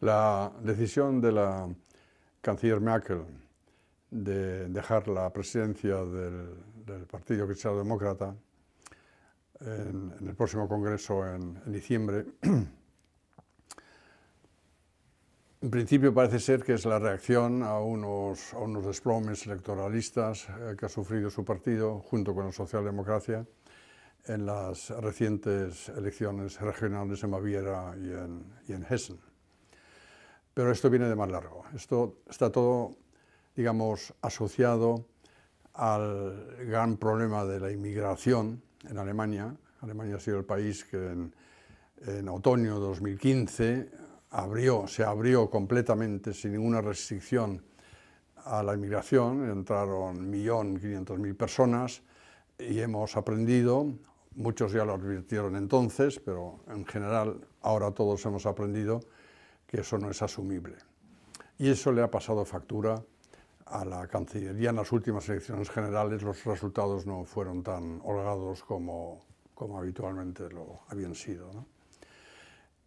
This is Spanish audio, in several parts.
La decisión de la canciller Merkel de dejar la presidencia del, Partido Cristiano Demócrata en, el próximo Congreso en diciembre En principio parece ser que es la reacción a unos, a unos desplomes electoralistas eh, que ha sufrido su partido junto con la socialdemocracia en las recientes elecciones regionales en Baviera y en, y en Hessen. Pero esto viene de más largo. Esto está todo, digamos, asociado al gran problema de la inmigración en Alemania. Alemania ha sido el país que en, en otoño de 2015 abrió, se abrió completamente sin ninguna restricción a la inmigración, entraron 1.500.000 personas y hemos aprendido, muchos ya lo advirtieron entonces, pero en general ahora todos hemos aprendido que eso no es asumible. Y eso le ha pasado factura a la Cancillería en las últimas elecciones generales, los resultados no fueron tan holgados como, como habitualmente lo habían sido. ¿no?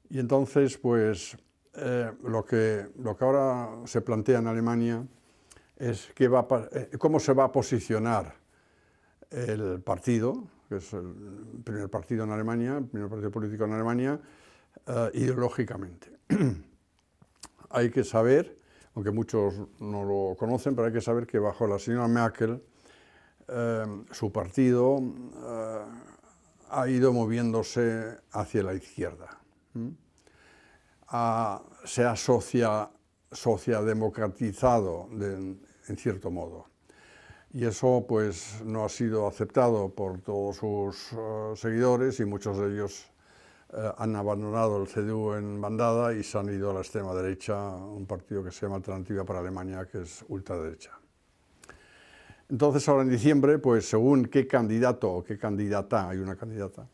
Y entonces, pues, eh, lo, que, lo que ahora se plantea en Alemania es va eh, cómo se va a posicionar el partido, que es el primer partido en Alemania, primer partido político en Alemania, eh, ideológicamente. hay que saber, aunque muchos no lo conocen, pero hay que saber que bajo la señora Merkel, su partido ha ido moviéndose hacia la izquierda Ah, se asocia sociademocratizado democratizado, en cierto modo. Y eso pues no ha sido aceptado por todos sus eh, seguidores y muchos de ellos eh, han abandonado el CDU en bandada y se han ido a la extrema derecha, un partido que se llama Alternativa para Alemania, que es ultraderecha. Entonces ahora en diciembre, pues según qué candidato o qué candidata, hay una candidata,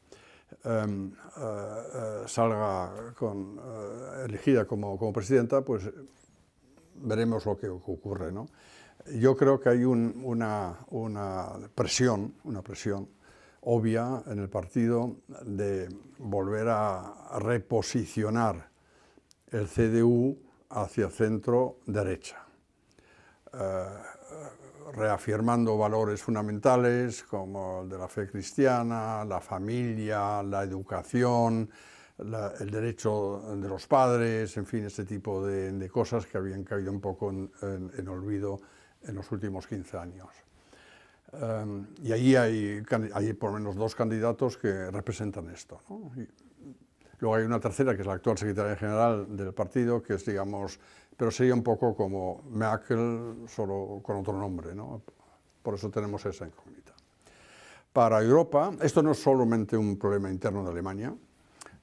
Em, eh, eh, salga eh, elegida como, presidenta, pues veremos lo que ocurre. ¿no? Yo creo que hay una, presión, una presión obvia en el partido de volver a reposicionar el CDU hacia centro derecha reafirmando valores fundamentales como el de la fe cristiana, la familia, la educación, el derecho de los padres, en fin, este tipo de, cosas que habían caído un poco en, olvido en los últimos 15 años. Em, y ahí hay, hay, por lo menos dos candidatos que representan esto. Luego hay una tercera, que es la actual secretaria general del partido, que es, digamos, pero sería un poco como Merkel, solo con otro nombre, ¿no? Por eso tenemos esa incógnita. Para Europa, esto no es solamente un problema interno de Alemania,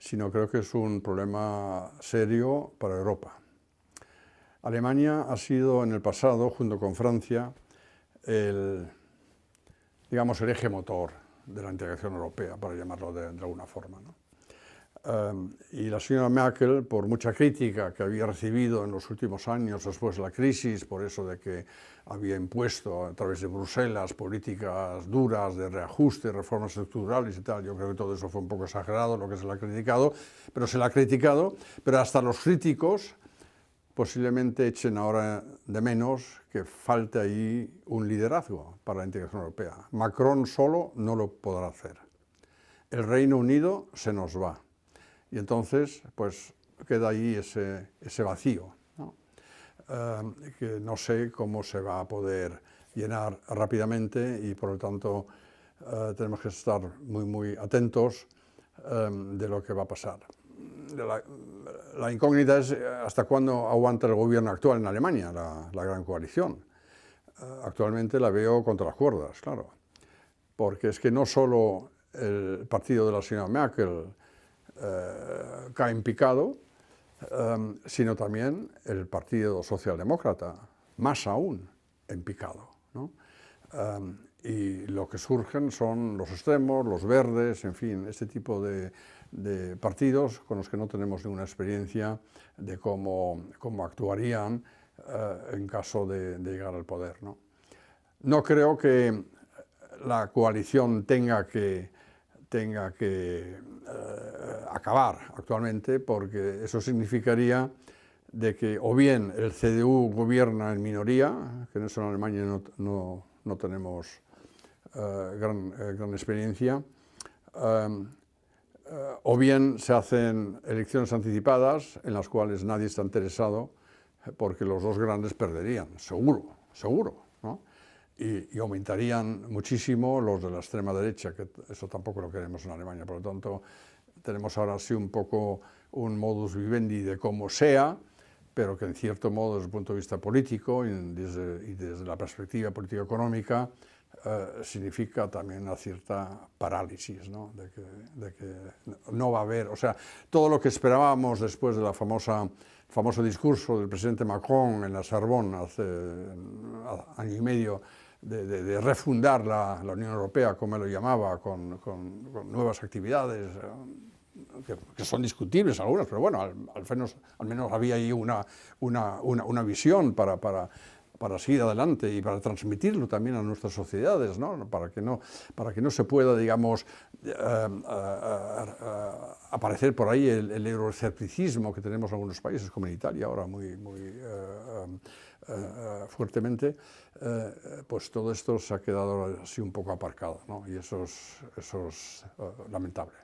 sino creo que es un problema serio para Europa. Alemania ha sido en el pasado, junto con Francia, el, digamos, el eje motor de la integración europea, para llamarlo de, de alguna forma. ¿no? y la señora Merkel, por mucha crítica que había recibido en los últimos años después de la crisis, por eso de que había impuesto a través de Bruselas políticas duras de reajuste, reformas estructurales y tal, yo creo que todo eso fue un poco exagerado lo que se le ha criticado, pero se le ha criticado, pero hasta los críticos posiblemente echen ahora de menos que falte ahí un liderazgo para la integración europea. Macron solo no lo podrá hacer. El Reino Unido se nos va y entonces, pues queda ahí ese, vacío, eh, que no sé cómo se va a poder llenar rápidamente y por lo tanto eh, tenemos que estar muy, muy atentos eh, de lo que va a pasar. La, incógnita es hasta cuándo aguanta el gobierno actual en Alemania, la, la gran coalición. actualmente la veo contra las cuerdas, claro, porque es que no solo el partido de la señora Merkel, eh, cae en picado, em, sino también el Partido Socialdemócrata, más aún en picado. ¿no? Em, y lo que surgen son los extremos, los verdes, en fin, este tipo de, partidos con los que no tenemos ninguna experiencia de cómo, cómo actuarían eh, en caso de, de, llegar al poder. ¿no? no creo que la coalición tenga que tenga que eh, acabar actualmente, porque eso significaría de que o bien el CDU gobierna en minoría, que en eso en Alemania no, tenemos eh, eh, gran, experiencia, em, o bien se hacen elecciones anticipadas en las cuales nadie está interesado porque los dos grandes perderían, seguro, seguro y, aumentarían muchísimo los de la extrema derecha, que eso tampoco lo queremos en Alemania. Por lo tanto, tenemos ahora sí un poco un modus vivendi de cómo sea, pero que en cierto modo desde el punto de vista político y desde, la perspectiva político-económica eh, significa también una cierta parálisis, ¿no? De que, no va a haber, o sea, todo lo que esperábamos después de la famosa famoso discurso del presidente Macron en la Sorbonne hace año y medio de, refundar la, Unión Europea, como lo llamaba, con, nuevas actividades, eh, que, son discutibles algunas, pero bueno, al, menos, al menos, había ahí una, una, visión para, para, para, seguir adelante y para transmitirlo también a nuestras sociedades, ¿no? Para, que no, para que no se pueda, digamos, eh, eh, aparecer por ahí el, el euroescepticismo que tenemos en algunos países, como en Italia ahora muy... muy eh, eh, fuertemente, eh, pues todo esto se ha quedado así un poco aparcado, ¿no? y eso es, eso es lamentable.